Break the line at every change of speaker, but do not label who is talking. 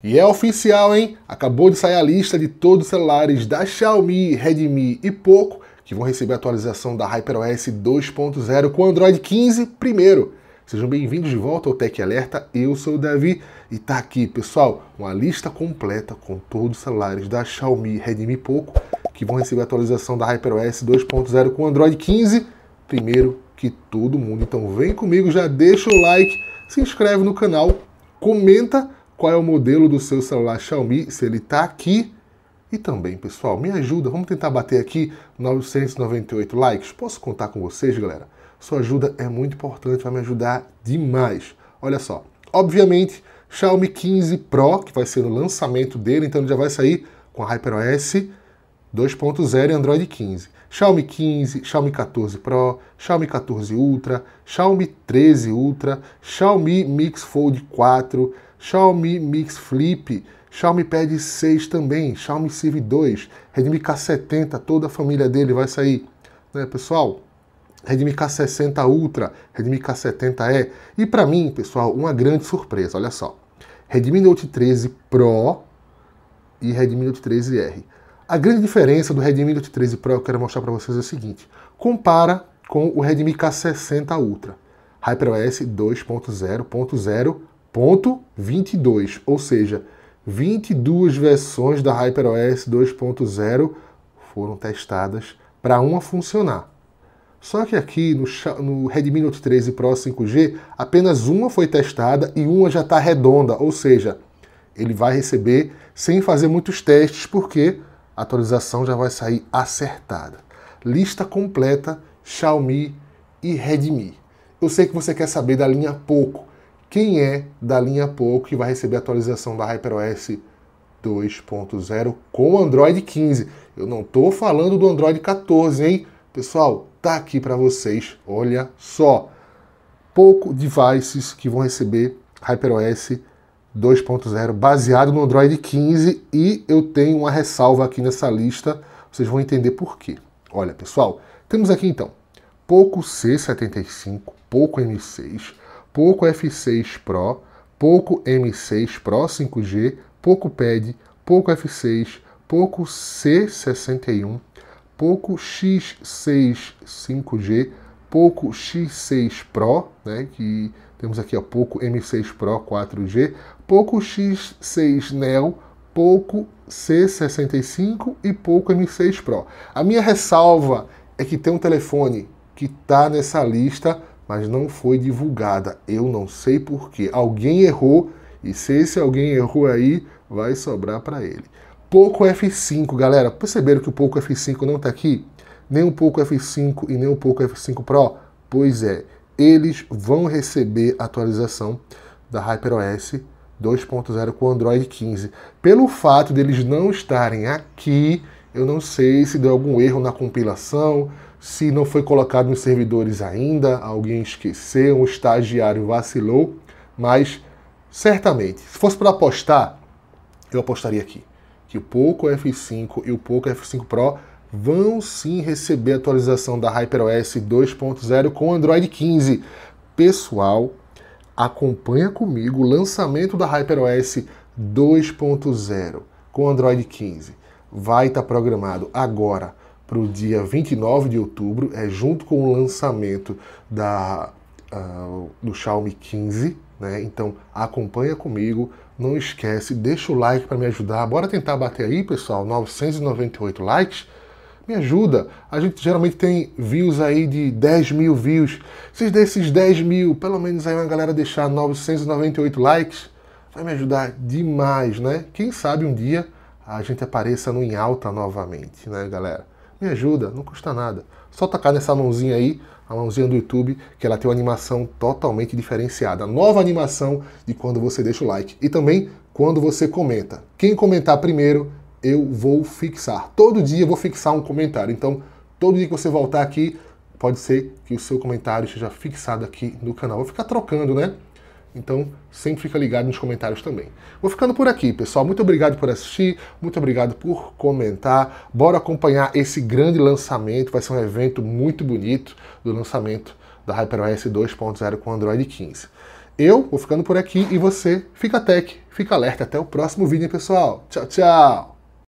E é oficial, hein? Acabou de sair a lista de todos os celulares da Xiaomi, Redmi e Poco que vão receber a atualização da HyperOS 2.0 com Android 15 primeiro. Sejam bem-vindos de volta ao Tech Alerta, eu sou o Davi e tá aqui, pessoal, uma lista completa com todos os celulares da Xiaomi, Redmi e Poco que vão receber a atualização da HyperOS 2.0 com Android 15 primeiro que todo mundo. Então vem comigo, já deixa o like, se inscreve no canal, comenta qual é o modelo do seu celular Xiaomi, se ele está aqui. E também, pessoal, me ajuda, vamos tentar bater aqui 998 likes. Posso contar com vocês, galera? Sua ajuda é muito importante, vai me ajudar demais. Olha só, obviamente, Xiaomi 15 Pro, que vai ser o lançamento dele, então ele já vai sair com a HyperOS 2.0 e Android 15. Xiaomi 15, Xiaomi 14 Pro, Xiaomi 14 Ultra, Xiaomi 13 Ultra, Xiaomi Mix Fold 4, Xiaomi Mix Flip, Xiaomi Pad 6 também, Xiaomi Civ 2, Redmi K70, toda a família dele vai sair, né, pessoal? Redmi K60 Ultra, Redmi K70e. E para mim, pessoal, uma grande surpresa, olha só. Redmi Note 13 Pro e Redmi Note 13R. A grande diferença do Redmi Note 13 Pro que eu quero mostrar para vocês é o seguinte. Compara com o Redmi K60 Ultra, HyperOS 2.0.0 ponto 22, ou seja, 22 versões da HyperOS 2.0 foram testadas para uma funcionar. Só que aqui no, no Redmi Note 13 Pro 5G, apenas uma foi testada e uma já está redonda, ou seja, ele vai receber sem fazer muitos testes, porque a atualização já vai sair acertada. Lista completa, Xiaomi e Redmi. Eu sei que você quer saber da linha Poco, quem é da linha pouco que vai receber a atualização da HyperOS 2.0 com Android 15. Eu não estou falando do Android 14, hein? Pessoal, tá aqui para vocês. Olha só. Pouco devices que vão receber HyperOS 2.0 baseado no Android 15 e eu tenho uma ressalva aqui nessa lista. Vocês vão entender por quê. Olha, pessoal, temos aqui então Poco C75, Poco M6, Poco F6 Pro, Poco M6 Pro 5G, Poco Pad, Poco F6, Poco C61, Poco X6 5G, Poco X6 Pro, né, que temos aqui ó, Poco M6 Pro 4G, Poco X6 Neo, Poco C65 e Poco M6 Pro. A minha ressalva é que tem um telefone que está nessa lista mas não foi divulgada. Eu não sei porquê. Alguém errou, e se esse alguém errou aí, vai sobrar para ele. Poco F5, galera. Perceberam que o Poco F5 não está aqui? Nem o Poco F5 e nem o Poco F5 Pro? Pois é, eles vão receber atualização da HyperOS 2.0 com Android 15. Pelo fato deles não estarem aqui, eu não sei se deu algum erro na compilação, se não foi colocado nos servidores ainda, alguém esqueceu, um estagiário vacilou, mas certamente, se fosse para apostar, eu apostaria aqui que o Poco F5 e o Poco F5 Pro vão sim receber a atualização da HyperOS 2.0 com Android 15. Pessoal, acompanha comigo o lançamento da HyperOS 2.0 com Android 15 vai estar tá programado agora para o dia 29 de outubro, é junto com o lançamento da, uh, do Xiaomi 15. Né? Então acompanha comigo, não esquece, deixa o like para me ajudar. Bora tentar bater aí, pessoal, 998 likes me ajuda. A gente geralmente tem views aí de 10 mil views. Se desses 10 mil, pelo menos aí uma galera deixar 998 likes, vai me ajudar demais, né? Quem sabe um dia a gente apareça no em alta novamente, né, galera? Me ajuda, não custa nada. Só tocar nessa mãozinha aí, a mãozinha do YouTube, que ela tem uma animação totalmente diferenciada. Nova animação de quando você deixa o like. E também quando você comenta. Quem comentar primeiro, eu vou fixar. Todo dia eu vou fixar um comentário. Então, todo dia que você voltar aqui, pode ser que o seu comentário esteja fixado aqui no canal. Vou ficar trocando, né? Então, sempre fica ligado nos comentários também. Vou ficando por aqui, pessoal. Muito obrigado por assistir, muito obrigado por comentar. Bora acompanhar esse grande lançamento. Vai ser um evento muito bonito do lançamento da HyperOS 2.0 com Android 15. Eu vou ficando por aqui e você fica tech, fica alerta. Até o próximo vídeo, pessoal. Tchau, tchau!